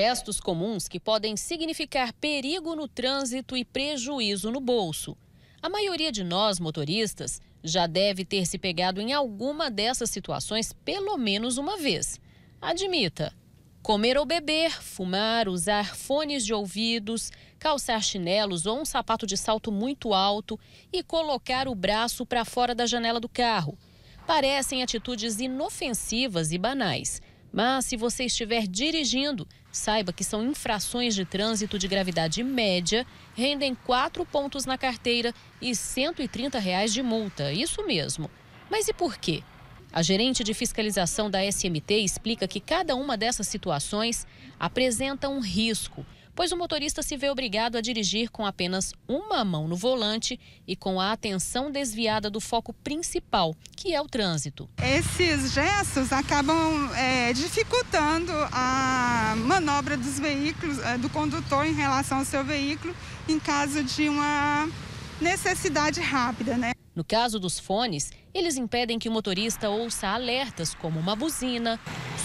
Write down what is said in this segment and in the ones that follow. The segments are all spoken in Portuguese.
Gestos comuns que podem significar perigo no trânsito e prejuízo no bolso. A maioria de nós, motoristas, já deve ter se pegado em alguma dessas situações pelo menos uma vez. Admita. Comer ou beber, fumar, usar fones de ouvidos, calçar chinelos ou um sapato de salto muito alto e colocar o braço para fora da janela do carro. Parecem atitudes inofensivas e banais, mas se você estiver dirigindo, saiba que são infrações de trânsito de gravidade média, rendem quatro pontos na carteira e R$ 130 reais de multa. Isso mesmo. Mas e por quê? A gerente de fiscalização da SMT explica que cada uma dessas situações apresenta um risco pois o motorista se vê obrigado a dirigir com apenas uma mão no volante e com a atenção desviada do foco principal, que é o trânsito. Esses gestos acabam é, dificultando a manobra dos veículos, é, do condutor em relação ao seu veículo, em caso de uma necessidade rápida, né? No caso dos fones, eles impedem que o motorista ouça alertas como uma buzina,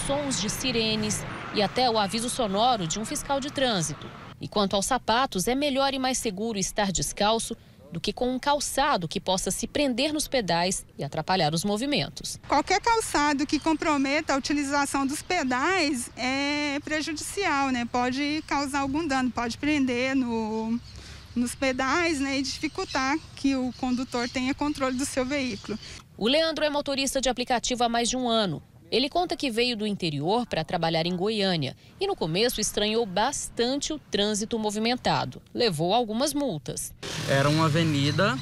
sons de sirenes, e até o aviso sonoro de um fiscal de trânsito. E quanto aos sapatos, é melhor e mais seguro estar descalço do que com um calçado que possa se prender nos pedais e atrapalhar os movimentos. Qualquer calçado que comprometa a utilização dos pedais é prejudicial, né? Pode causar algum dano, pode prender no, nos pedais né? e dificultar que o condutor tenha controle do seu veículo. O Leandro é motorista de aplicativo há mais de um ano. Ele conta que veio do interior para trabalhar em Goiânia e no começo estranhou bastante o trânsito movimentado. Levou algumas multas. Era uma avenida,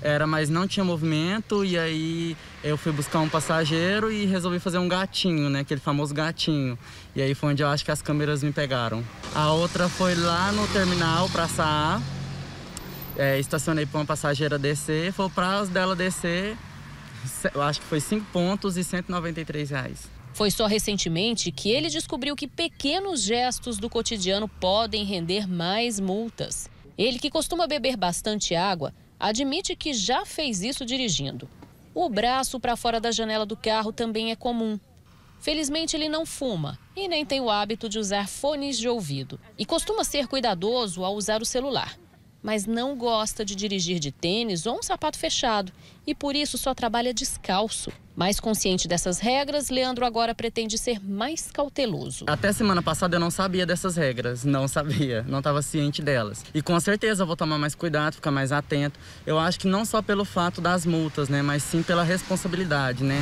era mas não tinha movimento e aí eu fui buscar um passageiro e resolvi fazer um gatinho, né, aquele famoso gatinho. E aí foi onde eu acho que as câmeras me pegaram. A outra foi lá no terminal para sair. É, estacionei para uma passageira descer, foi para as dela descer eu acho que foi 5 pontos e 193 reais. Foi só recentemente que ele descobriu que pequenos gestos do cotidiano podem render mais multas. Ele, que costuma beber bastante água, admite que já fez isso dirigindo. O braço para fora da janela do carro também é comum. Felizmente, ele não fuma e nem tem o hábito de usar fones de ouvido. E costuma ser cuidadoso ao usar o celular mas não gosta de dirigir de tênis ou um sapato fechado e por isso só trabalha descalço. Mais consciente dessas regras, Leandro agora pretende ser mais cauteloso. Até semana passada eu não sabia dessas regras, não sabia, não estava ciente delas. E com certeza vou tomar mais cuidado, ficar mais atento. Eu acho que não só pelo fato das multas, né, mas sim pela responsabilidade, né?